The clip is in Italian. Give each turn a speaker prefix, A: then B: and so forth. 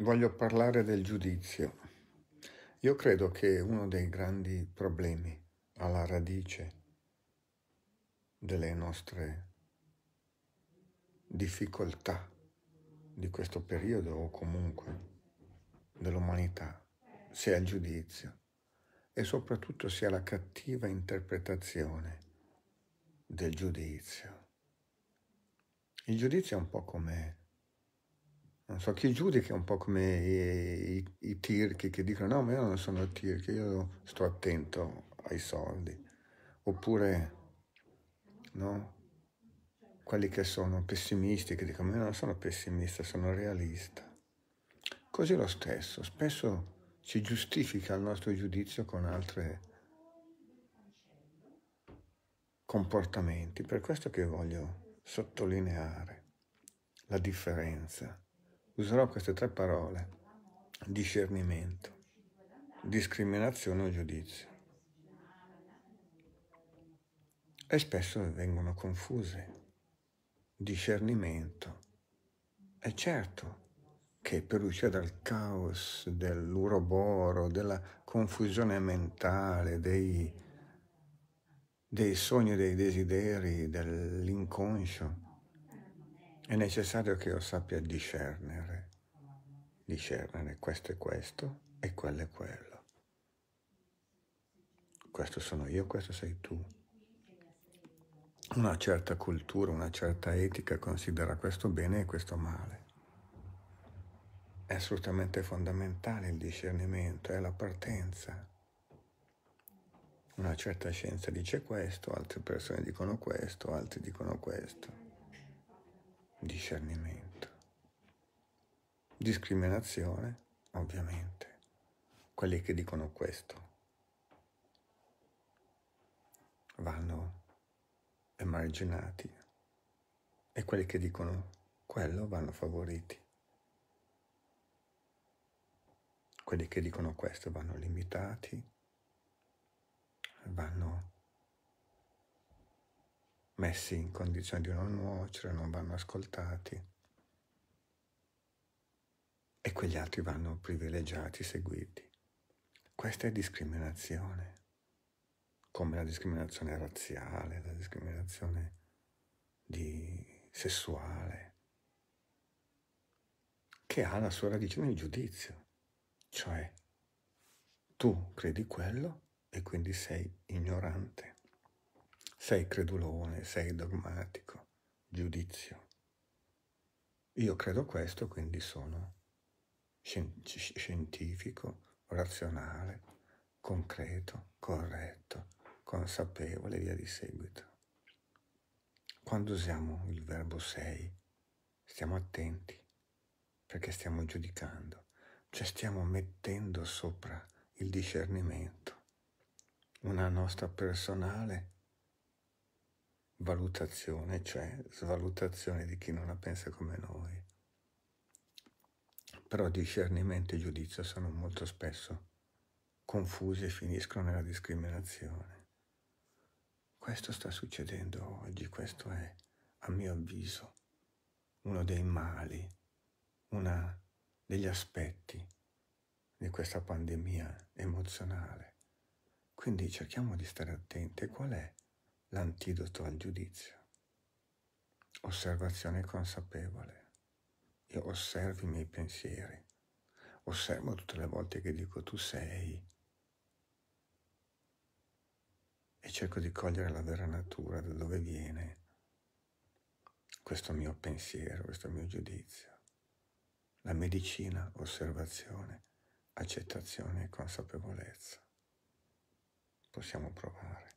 A: Voglio parlare del giudizio. Io credo che uno dei grandi problemi alla radice delle nostre difficoltà di questo periodo o comunque dell'umanità sia il giudizio e soprattutto sia la cattiva interpretazione del giudizio. Il giudizio è un po' come non eh, so chi giudica, un po' come i, i, i tirchi che dicono no, ma io non sono tirchi, io sto attento ai soldi. Oppure, no? Quelli che sono pessimisti, che dicono io non sono pessimista, sono realista. Così lo stesso, spesso ci giustifica il nostro giudizio con altri comportamenti. Per questo che voglio sottolineare la differenza userò queste tre parole, discernimento, discriminazione o giudizio. E spesso vengono confuse. Discernimento. È certo che per uscire dal caos, dell'uroboro, della confusione mentale, dei, dei sogni, dei desideri, dell'inconscio, è necessario che io sappia discernere, discernere questo è questo e quello è quello. Questo sono io, questo sei tu. Una certa cultura, una certa etica considera questo bene e questo male. È assolutamente fondamentale il discernimento, è la partenza. Una certa scienza dice questo, altre persone dicono questo, altri dicono questo discernimento. Discriminazione, ovviamente, quelli che dicono questo vanno emarginati e quelli che dicono quello vanno favoriti. Quelli che dicono questo vanno limitati, vanno messi in condizione di non nuocere, non vanno ascoltati e quegli altri vanno privilegiati, seguiti. Questa è discriminazione, come la discriminazione razziale, la discriminazione di... sessuale, che ha la sua radice nel giudizio, cioè tu credi quello e quindi sei ignorante sei credulone, sei dogmatico, giudizio. Io credo questo, quindi sono scientifico, razionale, concreto, corretto, consapevole e via di seguito. Quando usiamo il verbo sei, stiamo attenti perché stiamo giudicando, cioè stiamo mettendo sopra il discernimento, una nostra personale valutazione, cioè svalutazione di chi non la pensa come noi. Però discernimento e giudizio sono molto spesso confusi e finiscono nella discriminazione. Questo sta succedendo oggi, questo è, a mio avviso, uno dei mali, uno degli aspetti di questa pandemia emozionale. Quindi cerchiamo di stare attenti. Qual è? l'antidoto al giudizio. Osservazione consapevole. Io osservo i miei pensieri, osservo tutte le volte che dico tu sei e cerco di cogliere la vera natura da dove viene questo mio pensiero, questo mio giudizio. La medicina, osservazione, accettazione e consapevolezza. Possiamo provare.